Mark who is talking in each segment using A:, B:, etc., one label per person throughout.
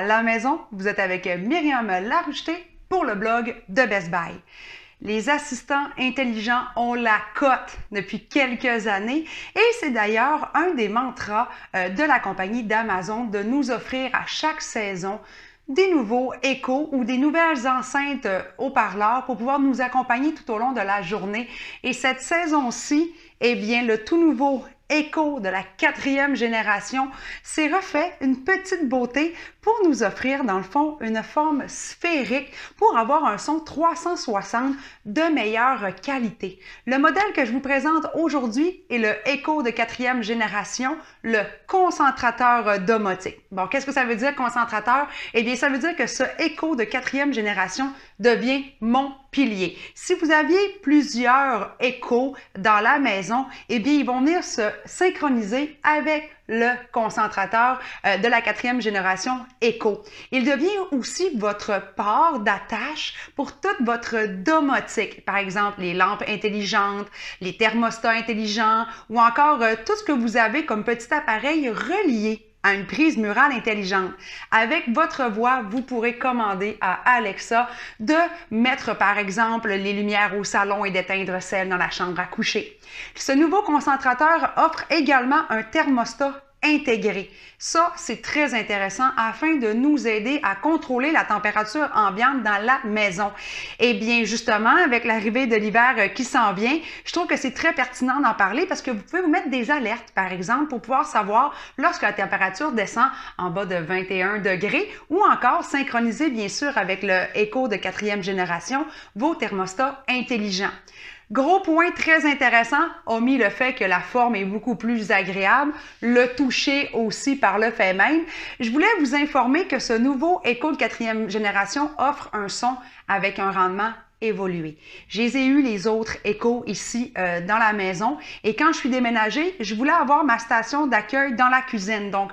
A: la maison. Vous êtes avec Myriam Larucheté pour le blog de Best Buy. Les assistants intelligents ont la cote depuis quelques années et c'est d'ailleurs un des mantras euh, de la compagnie d'Amazon de nous offrir à chaque saison des nouveaux échos ou des nouvelles enceintes haut-parleurs euh, pour pouvoir nous accompagner tout au long de la journée. Et cette saison-ci, eh bien, le tout nouveau écho de la quatrième génération, s'est refait une petite beauté pour nous offrir, dans le fond, une forme sphérique pour avoir un son 360 de meilleure qualité. Le modèle que je vous présente aujourd'hui est le Echo de quatrième génération, le concentrateur domotique. Bon, qu'est-ce que ça veut dire concentrateur? Eh bien, ça veut dire que ce écho de quatrième génération devient mon pilier. Si vous aviez plusieurs échos dans la maison, eh bien, ils vont venir se synchronisé avec le concentrateur euh, de la quatrième génération Echo. Il devient aussi votre port d'attache pour toute votre domotique, par exemple les lampes intelligentes, les thermostats intelligents ou encore euh, tout ce que vous avez comme petit appareil relié à une prise murale intelligente. Avec votre voix, vous pourrez commander à Alexa de mettre par exemple les lumières au salon et d'éteindre celles dans la chambre à coucher. Ce nouveau concentrateur offre également un thermostat Intégré, Ça, c'est très intéressant afin de nous aider à contrôler la température ambiante dans la maison. Et eh bien, justement, avec l'arrivée de l'hiver euh, qui s'en vient, je trouve que c'est très pertinent d'en parler parce que vous pouvez vous mettre des alertes, par exemple, pour pouvoir savoir lorsque la température descend en bas de 21 degrés ou encore synchroniser, bien sûr, avec le écho de quatrième génération, vos thermostats intelligents. Gros point très intéressant, omis le fait que la forme est beaucoup plus agréable, le toucher aussi par le fait même, je voulais vous informer que ce nouveau Echo de quatrième génération offre un son avec un rendement évoluer. J'ai eu les autres échos ici euh, dans la maison et quand je suis déménagée, je voulais avoir ma station d'accueil dans la cuisine. Donc,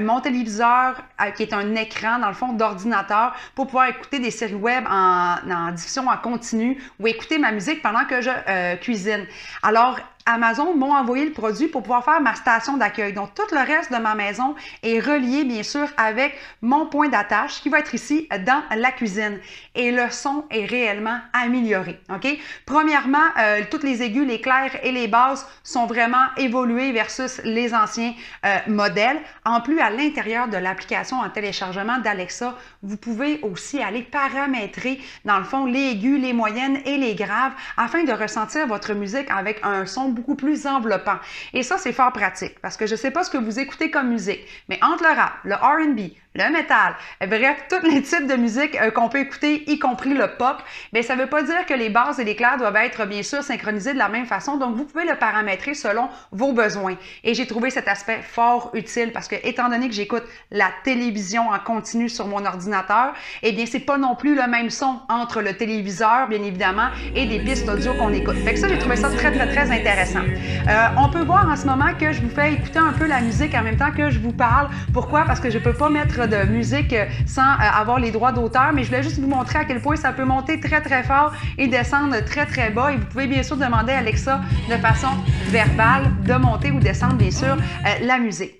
A: mon téléviseur euh, qui est un écran, dans le fond, d'ordinateur pour pouvoir écouter des séries web en, en diffusion en continu ou écouter ma musique pendant que je euh, cuisine. Alors, Amazon m'ont envoyé le produit pour pouvoir faire ma station d'accueil. Donc, tout le reste de ma maison est relié, bien sûr, avec mon point d'attache qui va être ici dans la cuisine. Et le son est réellement amélioré. OK? Premièrement, euh, toutes les aigus, les clairs et les basses sont vraiment évolués versus les anciens euh, modèles. En plus, à l'intérieur de l'application en téléchargement d'Alexa, vous pouvez aussi aller paramétrer, dans le fond, les aigus, les moyennes et les graves afin de ressentir votre musique avec un son beaucoup plus enveloppant Et ça, c'est fort pratique parce que je ne sais pas ce que vous écoutez comme musique, mais entre le rap, le RB, le métal, bref, tous les types de musique euh, qu'on peut écouter, y compris le pop. Mais ça ne veut pas dire que les basses et les clairs doivent être bien sûr synchronisés de la même façon. Donc, vous pouvez le paramétrer selon vos besoins. Et j'ai trouvé cet aspect fort utile parce que, étant donné que j'écoute la télévision en continu sur mon ordinateur, eh bien, c'est pas non plus le même son entre le téléviseur, bien évidemment, et des pistes audio qu'on écoute. Fait que ça, j'ai trouvé ça très, très, très intéressant. Euh, on peut voir en ce moment que je vous fais écouter un peu la musique en même temps que je vous parle. Pourquoi? Parce que je ne peux pas mettre de musique sans euh, avoir les droits d'auteur, mais je voulais juste vous montrer à quel point ça peut monter très, très fort et descendre très, très bas. Et vous pouvez bien sûr demander à Alexa de façon verbale de monter ou descendre, bien sûr, euh, la musique.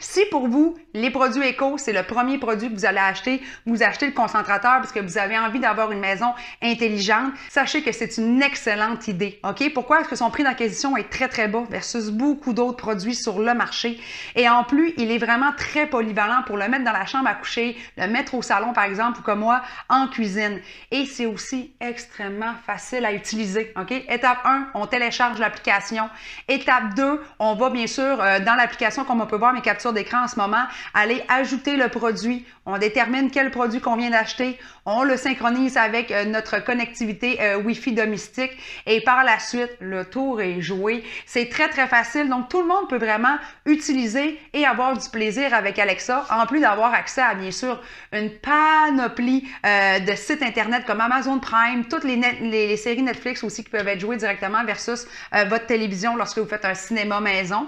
A: Si pour vous, les produits éco, c'est le premier produit que vous allez acheter, vous achetez le concentrateur parce que vous avez envie d'avoir une maison intelligente, sachez que c'est une excellente idée. OK? Pourquoi est-ce que son prix d'acquisition est très, très bas versus beaucoup d'autres produits sur le marché? Et en plus, il est vraiment très polyvalent pour le mettre dans la chambre à coucher, le mettre au salon, par exemple, ou comme moi, en cuisine. Et c'est aussi extrêmement facile à utiliser. OK? Étape 1, on télécharge l'application. Étape 2, on va bien sûr euh, dans l'application, comme on peut voir mais d'écran en ce moment, aller ajouter le produit. On détermine quel produit qu'on vient d'acheter. On le synchronise avec euh, notre connectivité euh, Wi-Fi domestique. Et par la suite, le tour est joué. C'est très, très facile. Donc, tout le monde peut vraiment utiliser et avoir du plaisir avec Alexa, en plus d'avoir accès à, bien sûr, une panoplie euh, de sites Internet comme Amazon Prime, toutes les, séries Netflix aussi qui peuvent être jouées directement versus votre télévision lorsque vous faites un cinéma maison.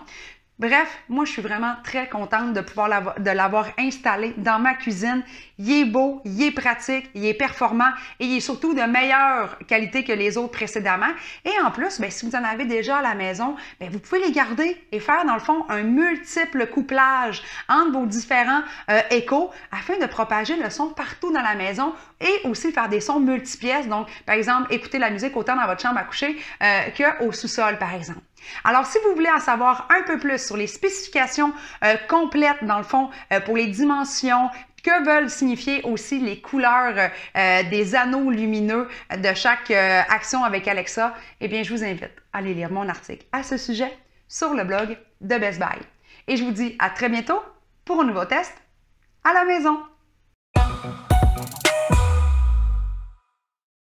A: Bref, moi, je suis vraiment très contente de pouvoir de l'avoir installé dans ma cuisine. Il est beau, il est pratique, il est performant et il est surtout de meilleure qualité que les autres précédemment. Et en plus, ben, si vous en avez déjà à la maison, ben, vous pouvez les garder et faire, dans le fond, un multiple couplage entre vos différents euh, échos afin de propager le son partout dans la maison et aussi faire des sons multipièces. Donc, par exemple, écouter la musique autant dans votre chambre à coucher euh, qu'au sous-sol, par exemple. Alors, si vous voulez en savoir un peu plus sur les spécifications euh, complètes, dans le fond, euh, pour les dimensions, que veulent signifier aussi les couleurs euh, des anneaux lumineux de chaque action avec Alexa, eh bien, je vous invite à aller lire mon article à ce sujet sur le blog de Best Buy. Et je vous dis à très bientôt pour un nouveau test à la maison.